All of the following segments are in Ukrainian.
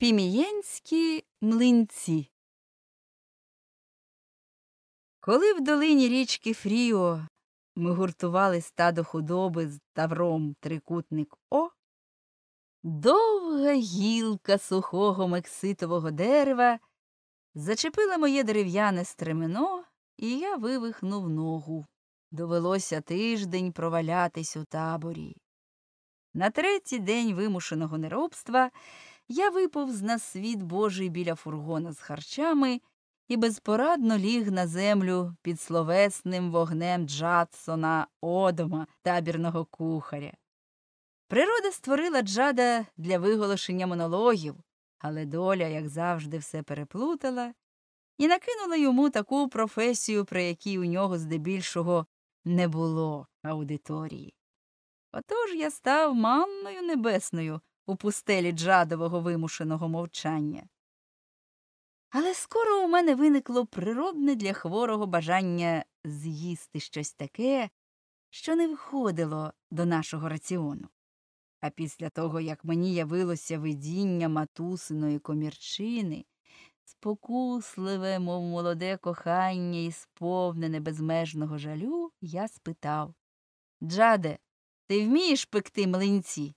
Пімієнські млинці. Коли в долині річки Фріо ми гуртували стадо худоби з тавром трикутник О, довга гілка сухого мекситового дерева зачепила моє дерев'яне стремено, і я вивихнув ногу. Довелося тиждень провалятись у таборі. На третій день вимушеного неробства я виповз на світ божий біля фургона з харчами і безпорадно ліг на землю під словесним вогнем Джадсона, одома, табірного кухаря. Природа створила джада для виголошення монологів, але доля, як завжди, все переплутала і накинула йому таку професію, про якій у нього здебільшого не було аудиторії. Отож я став манною небесною у пустелі джадового вимушеного мовчання. Але скоро у мене виникло природне для хворого бажання з'їсти щось таке, що не входило до нашого раціону. А після того, як мені явилося видіння матусиної комірчини, спокусливе, мов молоде кохання і сповнене безмежного жалю, я спитав Джаде, ти вмієш пекти млинці?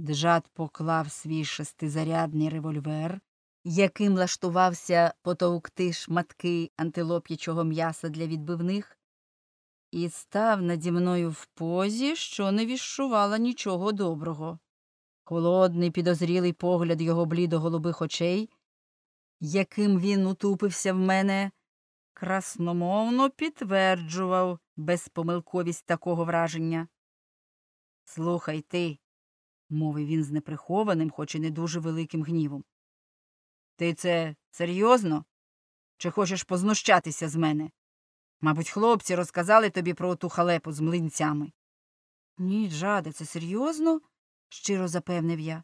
Джад поклав свій шестизарядний револьвер, яким лаштувався потовкти шматки антилоп'ячого м'яса для відбивних, і став наді мною в позі, що не віщувала нічого доброго. Холодний підозрілий погляд його блідо голубих очей, яким він утупився в мене, красномовно підтверджував безпомилковість такого враження. Слухай ти, мовив він з неприхованим, хоч і не дуже великим гнівом. Ти це серйозно? Чи хочеш познущатися з мене? Мабуть, хлопці розказали тобі про ту халепу з млинцями. Ні, жаде, це серйозно? щиро запевнив я.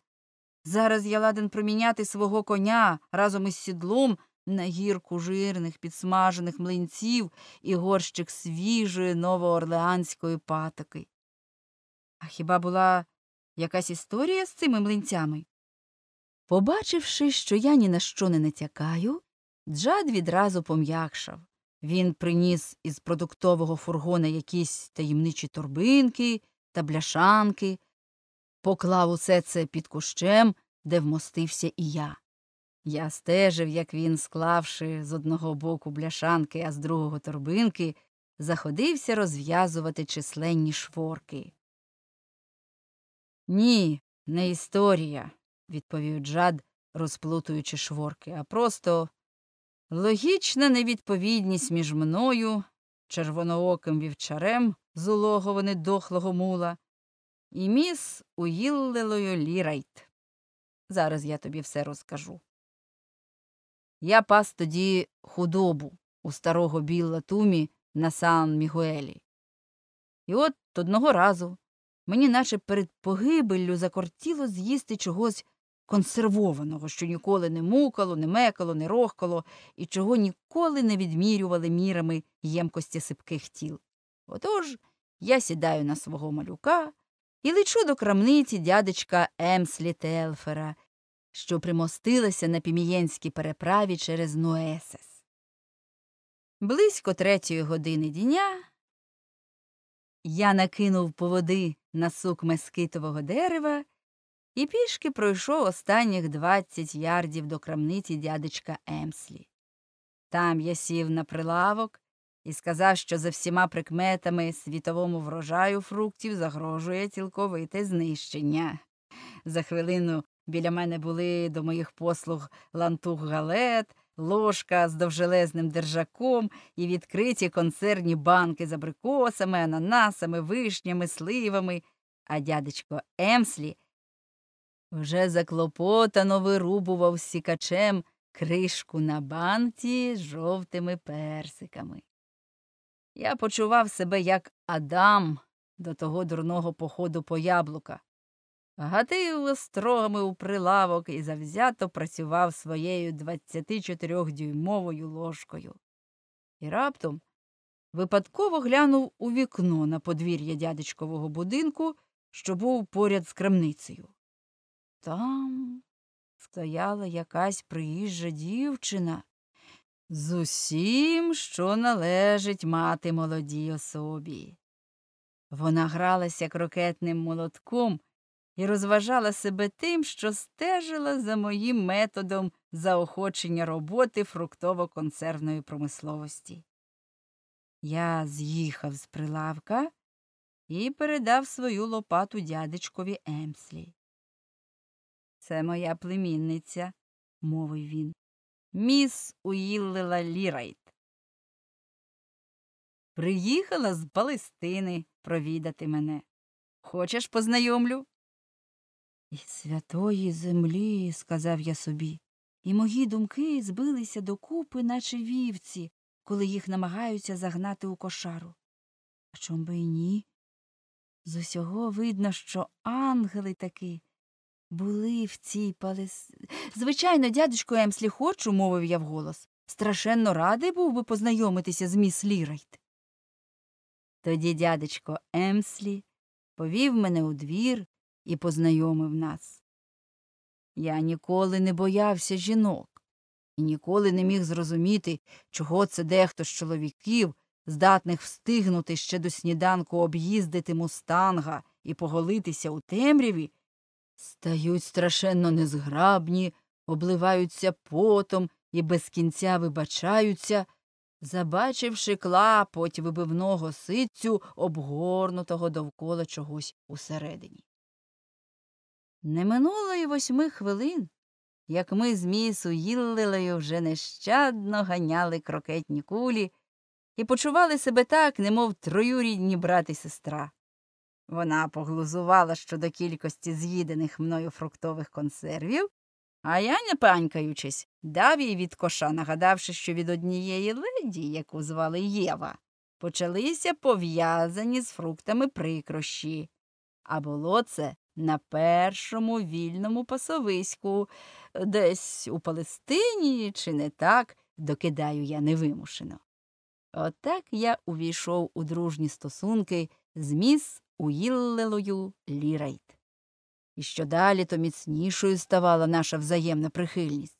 Зараз я ладен проміняти свого коня разом із сідлом на гірку жирних підсмажених млинців і горщик свіжої новоорлеанської патоки. А хіба була Якась історія з цими млинцями. Побачивши, що я ні на що не натякаю, Джад відразу пом'якшав. Він приніс із продуктового фургона якісь таємничі торбинки та бляшанки, поклав усе це під кущем, де вмостився і я. Я стежив, як він, склавши з одного боку бляшанки, а з другого торбинки, заходився розв'язувати численні шворки. Ні, не історія, відповів Джад, розплутуючи шворки, а просто логічна невідповідність між мною, червонооким вівчарем з улоговини дохлого мула, і міс Уїллелою Лірайт. Зараз я тобі все розкажу. Я пас тоді худобу у старого Білла Тумі на Сан Мігуелі. І от одного разу Мені, наче перед погибеллю, закортіло з'їсти чогось консервованого, що ніколи не мукало, не мекало, не рохкало і чого ніколи не відмірювали мірами ємкості сипких тіл. Отож я сідаю на свого малюка і лечу до крамниці дядечка Емслі Телфера, що примостилася на пімієнській переправі через Нуесес. Близько третьої години дня. Я накинув поводи на сук мескитового дерева і пішки пройшов останніх двадцять ярдів до крамниці дядечка Емслі. Там я сів на прилавок і сказав, що за всіма прикметами світовому врожаю фруктів загрожує цілковите знищення. За хвилину біля мене були до моїх послуг лантух галет, ложка з довжелезним держаком і відкриті консервні банки з абрикосами, ананасами, вишнями, сливами, а дядечко Емслі вже заклопотано вирубував сікачем кришку на банці з жовтими персиками. Я почував себе як Адам до того дурного походу по яблука. Гатив строгами у прилавок і завзято працював своєю 24-дюймовою ложкою. І раптом випадково глянув у вікно на подвір'я дядечкового будинку, що був поряд з крамницею. Там стояла якась приїжджа дівчина з усім, що належить мати молодій особі. Вона гралася крокетним молотком і розважала себе тим, що стежила за моїм методом заохочення роботи фруктово-консервної промисловості. Я з'їхав з прилавка і передав свою лопату дядечкові Емслі. Це моя племінниця, мовив він. Міс Уїллила Лірайт. Приїхала з Палестини провідати мене. Хочеш, познайомлю? Із святої землі, сказав я собі, і мої думки збилися докупи, наче вівці, коли їх намагаються загнати у кошару. А чом би й ні? З усього видно, що ангели таки були в цій палес. Звичайно, дядечко Емслі хочу, мовив я вголос. Страшенно радий був би познайомитися з міс Лірайт. Тоді дядечко Емслі повів мене у двір, і познайомив нас. Я ніколи не боявся жінок і ніколи не міг зрозуміти, чого це дехто з чоловіків, здатних встигнути ще до сніданку об'їздити мустанга і поголитися у темряві, стають страшенно незграбні, обливаються потом і без кінця вибачаються. Забачивши клапоть вибивного ситцю, обгорнутого довкола чогось усередині. Не минуло й восьми хвилин, як ми з місу Гіллилею вже нещадно ганяли крокетні кулі і почували себе так, немов троюрідні брат і сестра. Вона поглузувала щодо кількості з'їдених мною фруктових консервів, а я, не панькаючись, дав їй від коша, нагадавши, що від однієї леді, яку звали Єва, почалися пов'язані з фруктами прикрощі. А було це на першому вільному пасовиську, десь у Палестині, чи не так, докидаю я невимушено. Отак я увійшов у дружні стосунки з міс Уіллелою Лірайт. І що далі, то міцнішою ставала наша взаємна прихильність.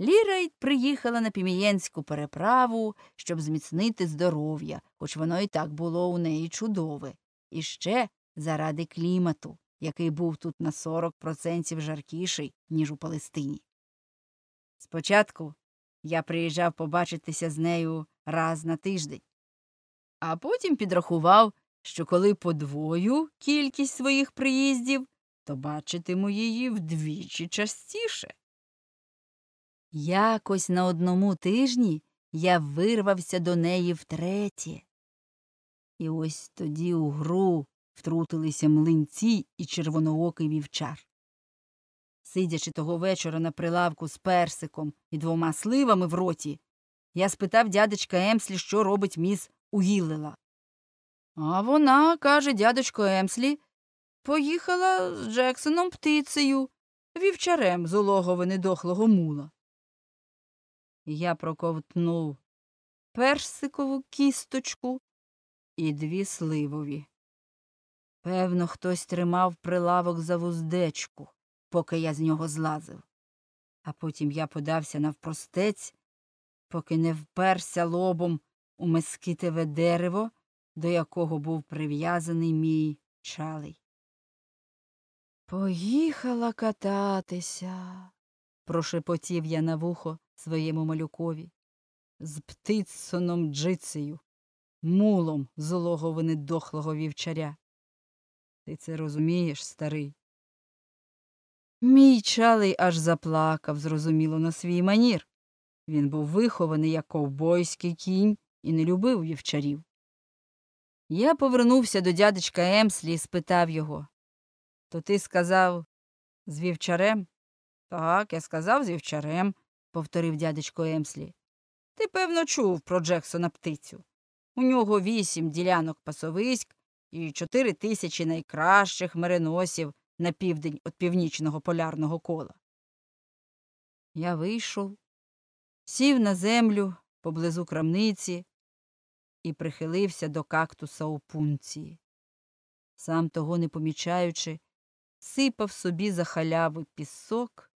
Лірайт приїхала на Пімієнську переправу, щоб зміцнити здоров'я, хоч воно і так було у неї чудове, і ще заради клімату, який був тут на 40% жаркіший, ніж у Палестині. Спочатку я приїжджав побачитися з нею раз на тиждень, а потім підрахував, що коли подвою кількість своїх приїздів, то бачитиму її вдвічі частіше. Якось на одному тижні я вирвався до неї втретє. І ось тоді у гру втрутилися млинці і червоноокий вівчар. Сидячи того вечора на прилавку з персиком і двома сливами в роті, я спитав дядечка Емслі, що робить міс Угіллила. А вона, каже дядечко Емслі, поїхала з Джексоном птицею, вівчарем з улогови недохлого мула. Я проковтнув персикову кісточку і дві сливові. Певно, хтось тримав прилавок за вуздечку, поки я з нього злазив. А потім я подався навпростець, поки не вперся лобом у мискитеве дерево, до якого був прив'язаний мій чалий. Поїхала кататися, прошепотів я на вухо своєму малюкові, з птицсоном джицею, мулом злого дохлого вівчаря. Ти це розумієш, старий? Мій чалий аж заплакав, зрозуміло, на свій манір. Він був вихований як ковбойський кінь і не любив вівчарів. Я повернувся до дядечка Емслі і спитав його То ти сказав з вівчарем? Так, я сказав з вівчарем, повторив дядечко Емслі. Ти, певно, чув про Джексона птицю. У нього вісім ділянок пасовиськ, і чотири тисячі найкращих мереносів на південь від північного полярного кола. Я вийшов, сів на землю поблизу крамниці і прихилився до кактуса у пунції. Сам того не помічаючи, сипав собі за халяви пісок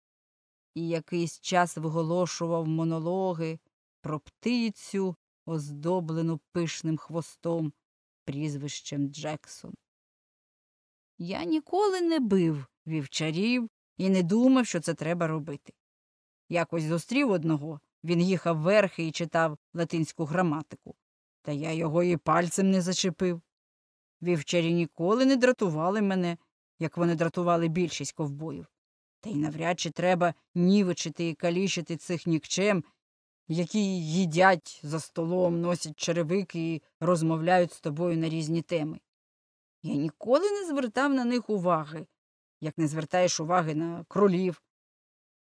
і якийсь час виголошував монологи про птицю, оздоблену пишним хвостом прізвищем Джексон. Я ніколи не бив вівчарів і не думав, що це треба робити. Якось зустрів одного, він їхав верхи і читав латинську граматику, та я його і пальцем не зачепив. Вівчарі ніколи не дратували мене, як вони дратували більшість ковбоїв. Та й навряд чи треба нівичити і калічити цих нікчем, які їдять за столом, носять черевики і розмовляють з тобою на різні теми. Я ніколи не звертав на них уваги, як не звертаєш уваги на кролів.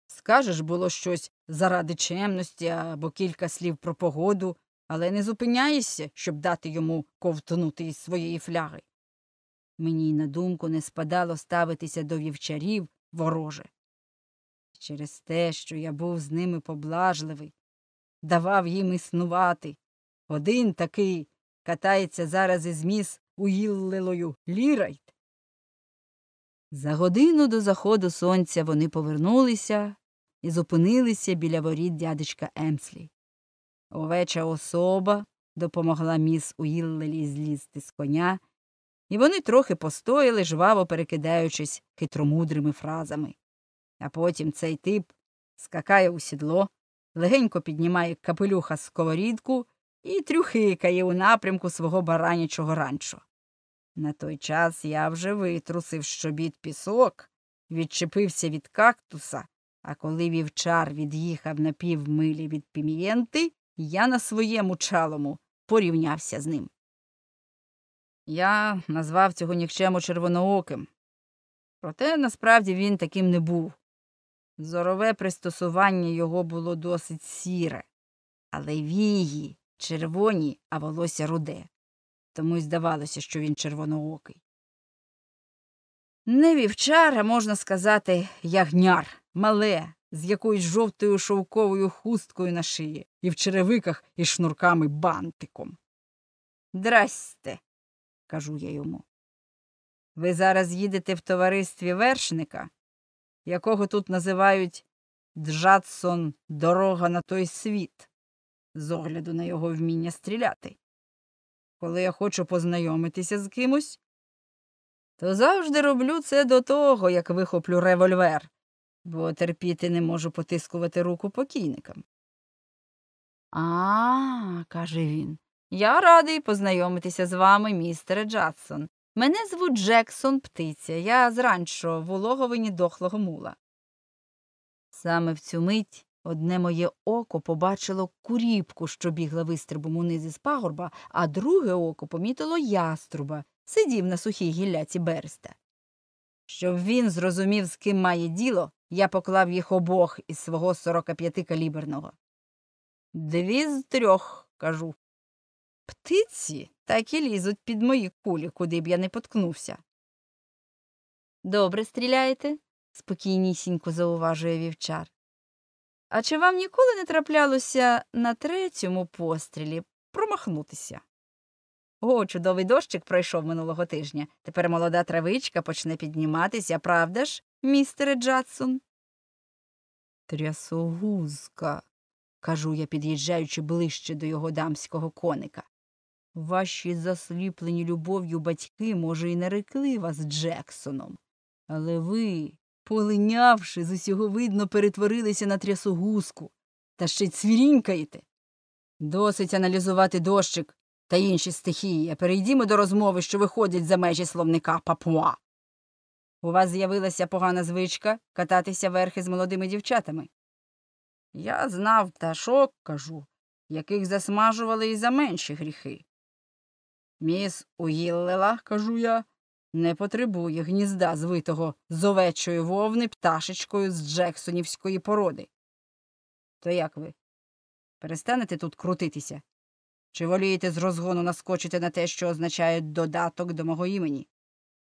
Скажеш, було щось заради чемності або кілька слів про погоду, але не зупиняєшся, щоб дати йому ковтнути із своєї фляги. Мені й на думку не спадало ставитися до вівчарів вороже. Через те, що я був з ними поблажливий, давав їм існувати. Один такий катається зараз із міс уїллилою Лірайт. За годину до заходу сонця вони повернулися і зупинилися біля воріт дядечка Емслі. Овеча особа допомогла міс Уіллелі злізти з коня, і вони трохи постояли, жваво перекидаючись хитромудрими фразами. А потім цей тип скакає у сідло, легенько піднімає капелюха сковорідку і трюхикає у напрямку свого баранячого ранчо. На той час я вже витрусив щобіт пісок, відчепився від кактуса, а коли вівчар від'їхав на півмилі від пім'єнти, я на своєму чалому порівнявся з ним. Я назвав цього нікчемо червонооким. Проте насправді він таким не був. Зорове пристосування його було досить сіре, але вії червоні, а волосся руде, тому й здавалося, що він червоноокий. Не вівчар, а можна сказати, ягняр, мале, з якоюсь жовтою шовковою хусткою на шиї, і в черевиках із шнурками бантиком. Драсте, кажу я йому. Ви зараз їдете в товаристві вершника якого тут називають Джадсон дорога на той світ, з огляду на його вміння стріляти. Коли я хочу познайомитися з кимось, то завжди роблю це до того, як вихоплю револьвер, бо терпіти не можу потискувати руку покійникам. А, каже він, я радий познайомитися з вами, містере Джадсон. Мене звуть Джексон Птиця, я зранчо в улоговині дохлого мула. Саме в цю мить одне моє око побачило куріпку, що бігла вистрибом униз із пагорба, а друге око помітило яструба, сидів на сухій гілляці береста. Щоб він зрозумів, з ким має діло, я поклав їх обох із свого 45-каліберного. Дві з трьох, кажу. Птиці так і лізуть під мої кулі, куди б я не поткнувся. Добре стріляєте, спокійнісінько зауважує вівчар. А чи вам ніколи не траплялося на третьому пострілі промахнутися? О, чудовий дощик пройшов минулого тижня. Тепер молода травичка почне підніматися, правда ж, містере Джадсон? Трясогузка, кажу я, під'їжджаючи ближче до його дамського коника. Ваші засліплені любов'ю батьки, може, і нарекли вас Джексоном, але ви, полинявши, з усього видно, перетворилися на трясогузку та ще й цвірінькаєте. Досить аналізувати дощик та інші стихії, а перейдімо до розмови, що виходять за межі словника папуа. У вас з'явилася погана звичка кататися верхи з молодими дівчатами. Я знав пташок, кажу, яких засмажували і за менші гріхи. Міс Угіллела, кажу я, не потребує гнізда, звитого з овечої вовни пташечкою з Джексонівської породи. То як ви? Перестанете тут крутитися? Чи волієте з розгону наскочити на те, що означає додаток до мого імені?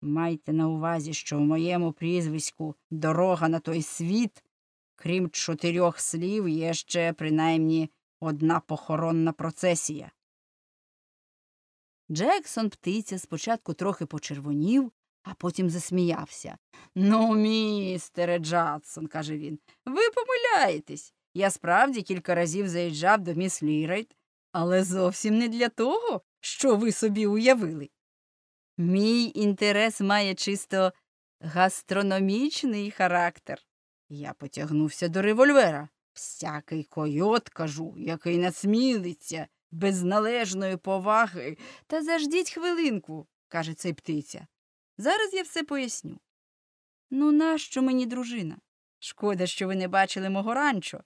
Майте на увазі, що в моєму прізвиську дорога на той світ, крім чотирьох слів, є ще принаймні одна похоронна процесія. Джексон птиця спочатку трохи почервонів, а потім засміявся. Ну, містере Джадсон, каже він, ви помиляєтесь. Я справді кілька разів заїжджав до міс Лірайт, але зовсім не для того, що ви собі уявили. Мій інтерес має чисто гастрономічний характер. Я потягнувся до револьвера. Всякий койот, кажу, який насмілиться, без належної поваги. Та заждіть хвилинку, каже цей птиця. Зараз я все поясню. Ну, нащо мені, дружина? Шкода, що ви не бачили мого ранчо.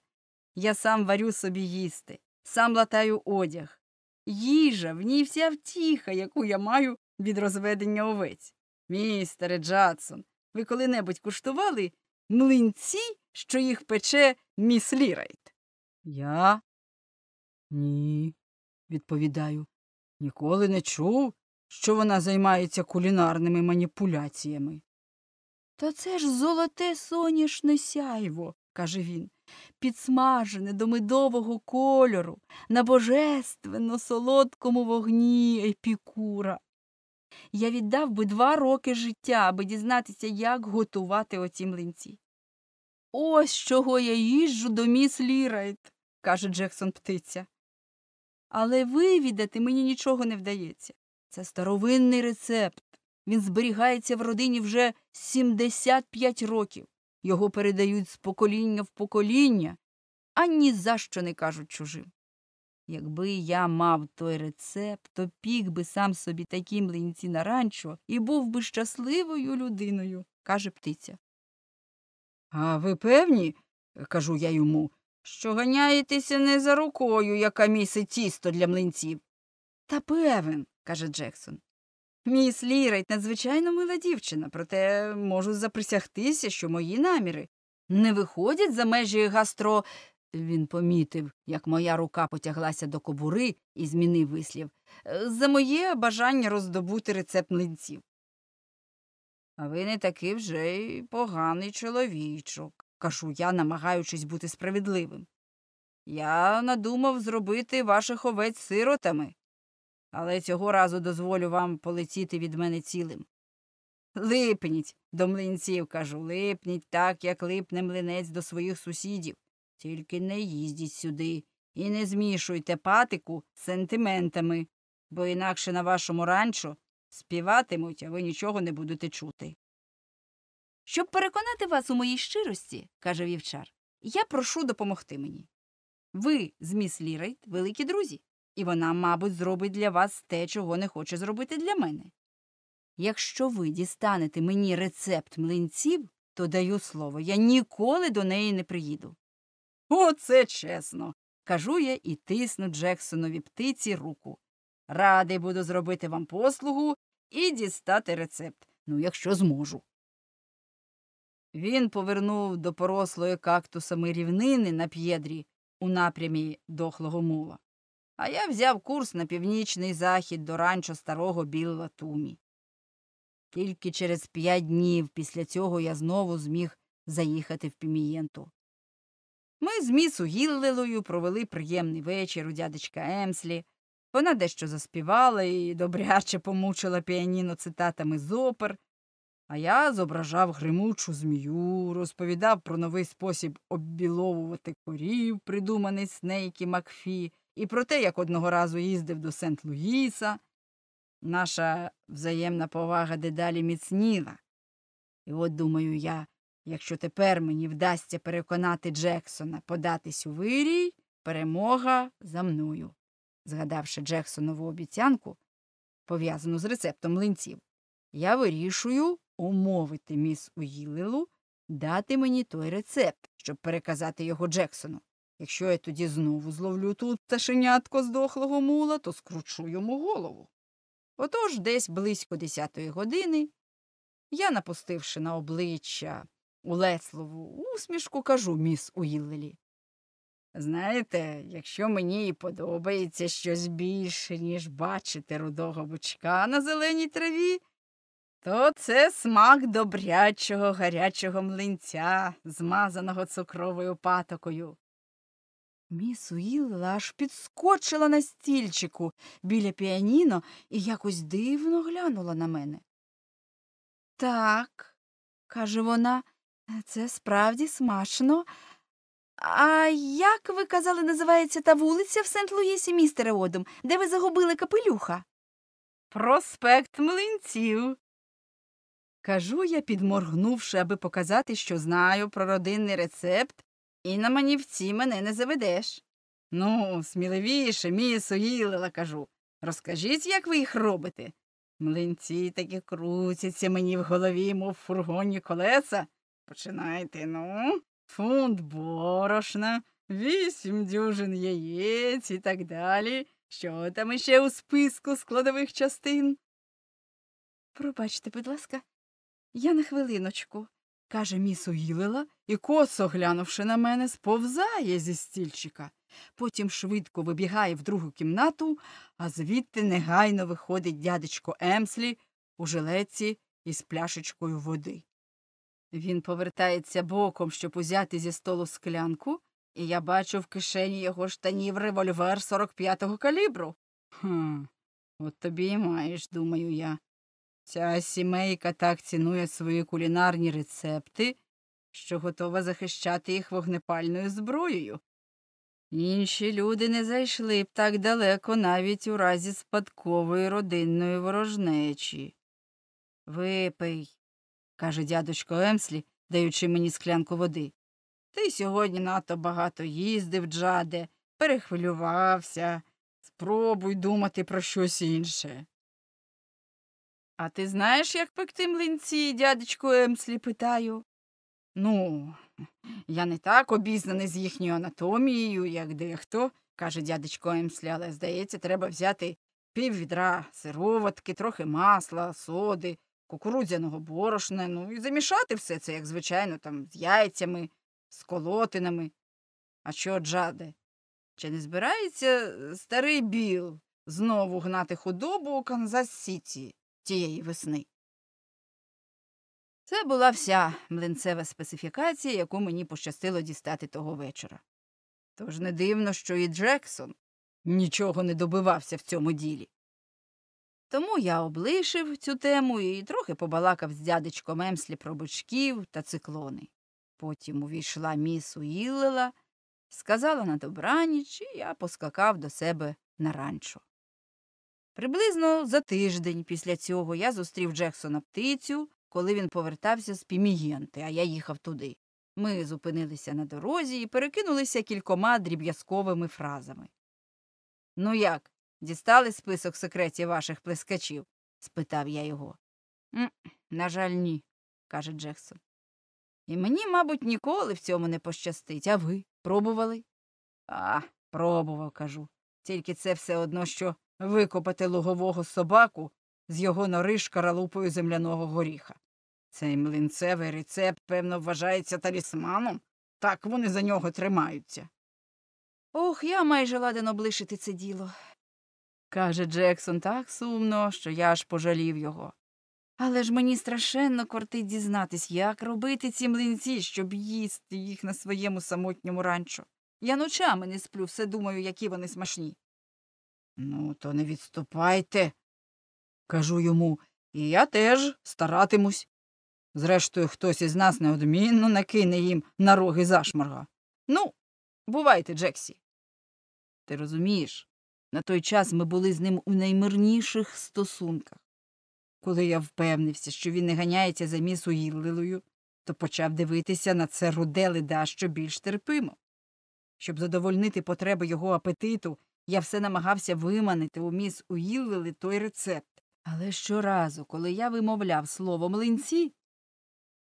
Я сам варю собі їсти, сам латаю одяг. Їжа в ній вся втіха, яку я маю від розведення овець. Містере Джадсон, ви коли-небудь куштували млинці, що їх пече міс Лірайт? Я? Ні відповідаю. Ніколи не чув, що вона займається кулінарними маніпуляціями. Та це ж золоте соняшне сяйво, каже він, підсмажене до медового кольору на божественно солодкому вогні епікура. Я віддав би два роки життя, аби дізнатися, як готувати оці млинці. Ось чого я їжджу до міс Лірайт, каже Джексон птиця. Але вивідати мені нічого не вдається. Це старовинний рецепт. Він зберігається в родині вже 75 років. Його передають з покоління в покоління, а ні за що не кажуть чужим. Якби я мав той рецепт, то піг би сам собі такі млинці наранчо і був би щасливою людиною, каже птиця. А ви певні, кажу я йому, що ганяєтеся не за рукою, яка місить тісто для млинців. Та певен, каже Джексон. Міс Лірайт надзвичайно мила дівчина, проте можу заприсягтися, що мої наміри не виходять за межі гастро. Він помітив, як моя рука потяглася до кобури і змінив вислів, за моє бажання роздобути рецепт млинців. А ви не такий вже й поганий чоловічок, кажу я, намагаючись бути справедливим. Я надумав зробити ваших овець сиротами, але цього разу дозволю вам полетіти від мене цілим. Липніть до млинців, кажу, липніть так, як липне млинець до своїх сусідів. Тільки не їздіть сюди і не змішуйте патику з сентиментами, бо інакше на вашому ранчо співатимуть, а ви нічого не будете чути. Щоб переконати вас у моїй щирості, каже вівчар, я прошу допомогти мені. Ви з міс Лірейт великі друзі, і вона, мабуть, зробить для вас те, чого не хоче зробити для мене. Якщо ви дістанете мені рецепт млинців, то даю слово, я ніколи до неї не приїду. Оце чесно. кажу я і тисну Джексонові птиці руку. Радий буду зробити вам послугу і дістати рецепт, ну якщо зможу. Він повернув до порослої кактусами рівнини на п'єдрі у напрямі дохлого мула. А я взяв курс на північний захід до ранчо старого білого тумі. Тільки через п'ять днів після цього я знову зміг заїхати в пімієнту. Ми з місу Гіллелою провели приємний вечір у дядечка Емслі. Вона дещо заспівала і добряче помучила піаніно цитатами з опер. А я зображав гримучу змію, розповідав про новий спосіб оббіловувати корів, придуманий Снейкі Макфі, і про те, як одного разу їздив до Сент Луїса. Наша взаємна повага дедалі міцніла. І от думаю я, якщо тепер мені вдасться переконати Джексона податись у вирій, перемога за мною, згадавши Джексонову обіцянку, пов'язану з рецептом млинців, я вирішую умовити міс Уїлилу дати мені той рецепт, щоб переказати його Джексону. Якщо я тоді знову зловлю тут пташенятко здохлого мула, то скручу йому голову. Отож, десь близько десятої години я, напустивши на обличчя улесливу усмішку, кажу міс Уїлелі. Знаєте, якщо мені і подобається щось більше, ніж бачити рудого бучка на зеленій траві, то це смак добрячого гарячого млинця, змазаного цукровою патокою. Міс Уілла аж підскочила на стільчику біля піаніно і якось дивно глянула на мене. Так, каже вона, це справді смачно. А як ви казали, називається та вулиця в Сент Луїсі, містере Одом, де ви загубили капелюха? Проспект млинців, Кажу я, підморгнувши, аби показати, що знаю про родинний рецепт, і на манівці мене не заведеш. Ну, сміливіше, місо їлила, кажу. Розкажіть, як ви їх робите? Млинці такі крутяться мені в голові, мов фургонні колеса. Починайте, ну, фунт борошна, вісім дюжин яєць і так далі. Що там іще у списку складових частин? Пробачте, будь ласка, я на хвилиночку, каже міс Угілила і, косо глянувши на мене, сповзає зі стільчика. Потім швидко вибігає в другу кімнату, а звідти негайно виходить дядечко Емслі у жилеці із пляшечкою води. Він повертається боком, щоб узяти зі столу склянку, і я бачу в кишені його штанів револьвер 45-го калібру. Хм, от тобі і маєш, думаю я. Ця сімейка так цінує свої кулінарні рецепти, що готова захищати їх вогнепальною зброєю. Інші люди не зайшли б так далеко навіть у разі спадкової родинної ворожнечі. Випий, каже дядочко Емслі, даючи мені склянку води. Ти сьогодні надто багато їздив, Джаде, перехвилювався, спробуй думати про щось інше. А ти знаєш, як пекти млинці, дядечку Емслі, питаю. Ну, я не так обізнаний з їхньою анатомією, як дехто, каже дядечко Емслі, але, здається, треба взяти пів відра сироватки, трохи масла, соди, кукурудзяного борошна, ну і замішати все це, як звичайно, там, з яйцями, з колотинами. А що, Джаде? Чи не збирається старий біл знову гнати худобу у Канзас Сіті? тієї весни. Це була вся млинцева специфікація, яку мені пощастило дістати того вечора. Тож не дивно, що і Джексон нічого не добивався в цьому ділі. Тому я облишив цю тему і трохи побалакав з дядечком Емслі про бичків та циклони. Потім увійшла міс Уіллела, сказала на добраніч, і я поскакав до себе на ранчо. Приблизно за тиждень після цього я зустрів Джексона птицю, коли він повертався з Пімієнти, а я їхав туди. Ми зупинилися на дорозі і перекинулися кількома дріб'язковими фразами. Ну як, дістали список секретів ваших плескачів? спитав я його. «М -м, на жаль, ні, каже Джексон. І мені, мабуть, ніколи в цьому не пощастить, а ви пробували? А, пробував, кажу. Тільки це все одно, що викопати лугового собаку з його нори ралупою земляного горіха. Цей млинцевий рецепт, певно, вважається талісманом, так вони за нього тримаються. Ох, я майже ладен облишити це діло. каже Джексон так сумно, що я аж пожалів його. Але ж мені страшенно кортить дізнатись, як робити ці млинці, щоб їсти їх на своєму самотньому ранчо. Я ночами не сплю, все думаю, які вони смачні. Ну, то не відступайте, кажу йому, і я теж старатимусь. Зрештою, хтось із нас неодмінно накине їм на роги зашморга. Ну, бувайте, Джексі. Ти розумієш, на той час ми були з ним у наймирніших стосунках. Коли я впевнився, що він не ганяється за міс Уіллилою, то почав дивитися на це руде ледащо більш терпимо. Щоб задовольнити потреби його апетиту, я все намагався виманити у міс Уіллили той рецепт. Але щоразу, коли я вимовляв слово млинці,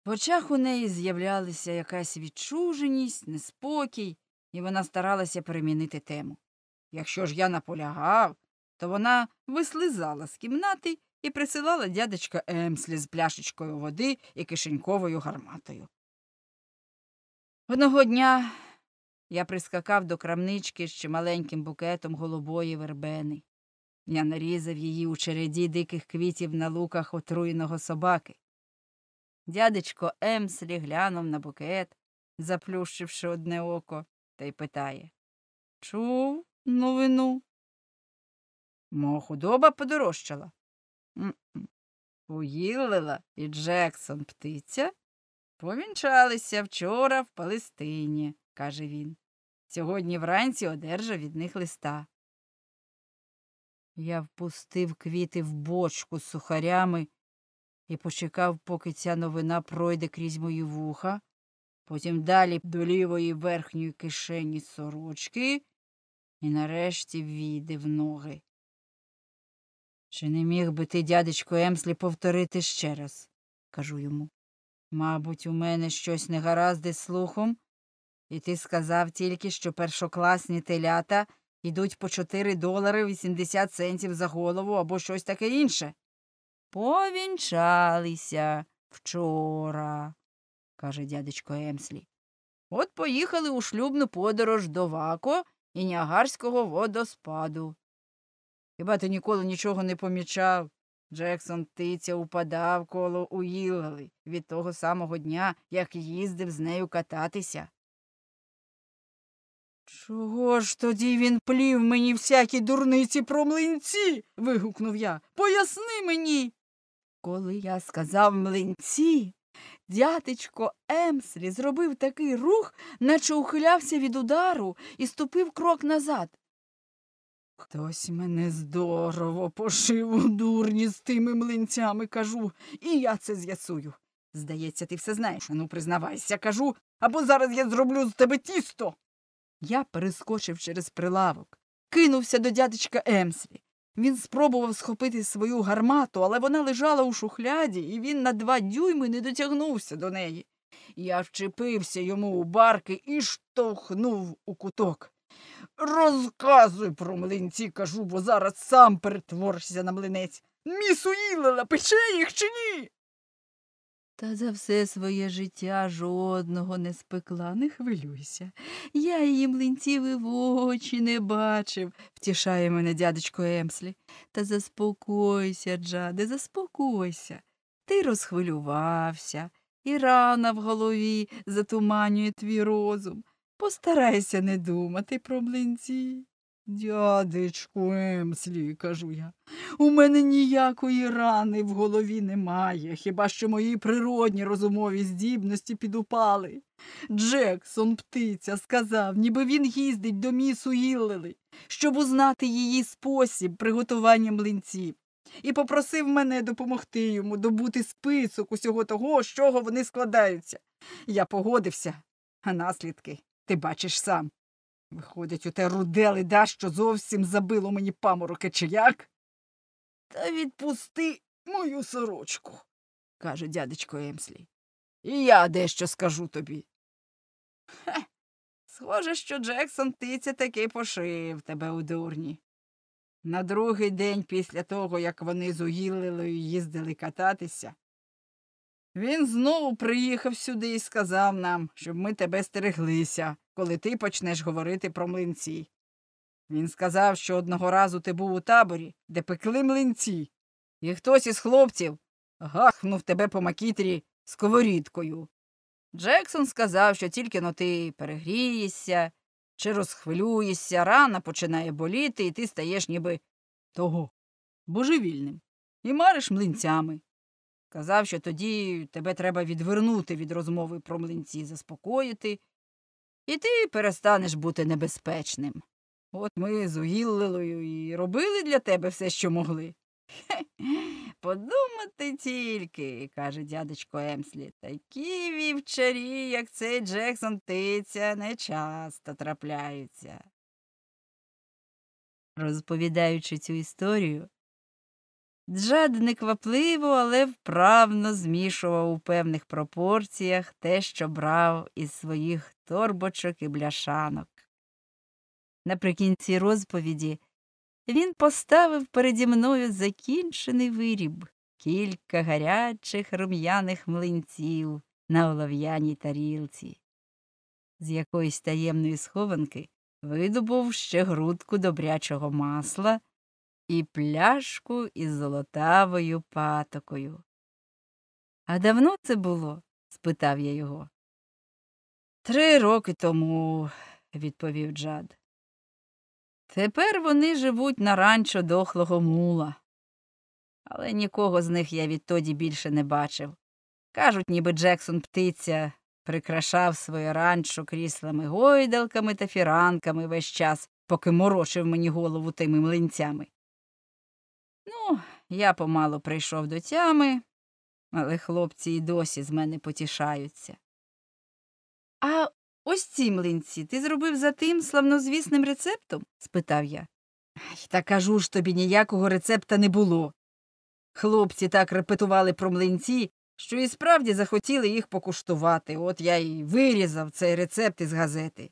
в очах у неї з'являлася якась відчуженість, неспокій, і вона старалася перемінити тему. Якщо ж я наполягав, то вона вислизала з кімнати і присилала дядечка Емслі з пляшечкою води і кишеньковою гарматою. Одного дня я прискакав до крамнички з чималеньким букетом голубої вербени. Я нарізав її у череді диких квітів на луках отруєного собаки. Дядечко Емслі глянув на букет, заплющивши одне око, та й питає Чув новину? Мо худоба подорожчала. Уїлила і Джексон птиця. Повінчалися вчора в Палестині, каже він. Сьогодні вранці одержав від них листа. Я впустив квіти в бочку з сухарями і почекав, поки ця новина пройде крізь мої вуха, потім далі до лівої верхньої кишені сорочки і нарешті війде в ноги. Чи не міг би ти, дядечко Емслі, повторити ще раз, кажу йому. Мабуть, у мене щось негаразди з слухом, і ти сказав тільки, що першокласні телята йдуть по 4 долари 80 центів за голову або щось таке інше. Повінчалися вчора, каже дядечко Емслі. От поїхали у шлюбну подорож до Вако і Нягарського водоспаду. Хіба ти ніколи нічого не помічав? Джексон тиця упадав коло уїлали від того самого дня, як їздив з нею кататися. Чого ж тоді він плів мені всякі дурниці про млинці? вигукнув я. Поясни мені. Коли я сказав млинці, дятечко Емслі зробив такий рух, наче ухилявся від удару і ступив крок назад. Хтось мене здорово пошив у дурні з тими млинцями, кажу, і я це з'ясую. Здається, ти все знаєш, ну признавайся, кажу, або зараз я зроблю з тебе тісто. Я перескочив через прилавок, кинувся до дядечка Емсві. Він спробував схопити свою гармату, але вона лежала у шухляді, і він на два дюйми не дотягнувся до неї. Я вчепився йому у барки і штовхнув у куток. Розказуй про млинці, кажу, бо зараз сам перетворишся на млинець. Місуїлила пече їх чи ні? Та за все своє життя жодного не спекла, не хвилюйся. Я її млинців і в очі не бачив, втішає мене дядечко Емслі. Та заспокойся, Джаде, заспокойся. Ти розхвилювався, і рана в голові затуманює твій розум. Постарайся не думати про млинці. Дядечку Емслі, кажу я, у мене ніякої рани в голові немає, хіба що мої природні розумові здібності підупали. Джексон, птиця, сказав, ніби він їздить до місу Іллили, щоб узнати її спосіб приготування млинців, і попросив мене допомогти йому добути список усього того, з чого вони складаються. Я погодився, а наслідки ти бачиш сам. Виходить, оте руде леда, що зовсім забило мені памороки чи як? Та відпусти мою сорочку, каже дядечко Емслі. І я дещо скажу тобі. Хе, схоже, що Джексон тиця таки пошив тебе у дурні. На другий день після того, як вони з Угіллилою їздили кататися, він знову приїхав сюди і сказав нам, щоб ми тебе стереглися коли ти почнеш говорити про млинці. Він сказав, що одного разу ти був у таборі, де пекли млинці, і хтось із хлопців гахнув тебе по макітрі сковорідкою. Джексон сказав, що тільки но ти перегрієшся чи розхвилюєшся, рана починає боліти, і ти стаєш ніби того божевільним і мариш млинцями. Казав, що тоді тебе треба відвернути від розмови про млинці, заспокоїти і ти перестанеш бути небезпечним. От ми з Угіллилою і робили для тебе все, що могли. Хе, подумати тільки, каже дядечко Емслі, такі вівчарі, як цей Джексон Тиця, не часто трапляються. Розповідаючи цю історію, Джад неквапливо, але вправно змішував у певних пропорціях те, що брав із своїх торбочок і бляшанок. Наприкінці розповіді він поставив переді мною закінчений виріб, кілька гарячих рум'яних млинців на олов'яній тарілці. З якоїсь таємної схованки видобув ще грудку добрячого масла і пляшку із золотавою патокою. А давно це було? спитав я його. Три роки тому, відповів Джад. Тепер вони живуть на ранчо дохлого мула. Але нікого з них я відтоді більше не бачив. Кажуть, ніби Джексон птиця прикрашав своє ранчо кріслами, гойдалками та фіранками весь час, поки морочив мені голову тими млинцями. Ну, я помалу прийшов до тями, але хлопці й досі з мене потішаються. А ось ці млинці ти зробив за тим славнозвісним рецептом? спитав я. Та кажу ж тобі, ніякого рецепта не було. Хлопці так репетували про млинці, що і справді захотіли їх покуштувати. От я й вирізав цей рецепт із газети.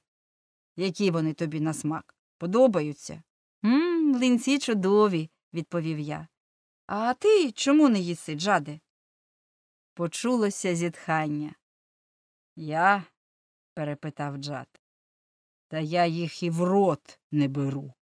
Які вони тобі на смак? Подобаються? млинці чудові, відповів я. А ти чому не їси, Джаде? Почулося зітхання. Я? перепитав Джад. Та я їх і в рот не беру.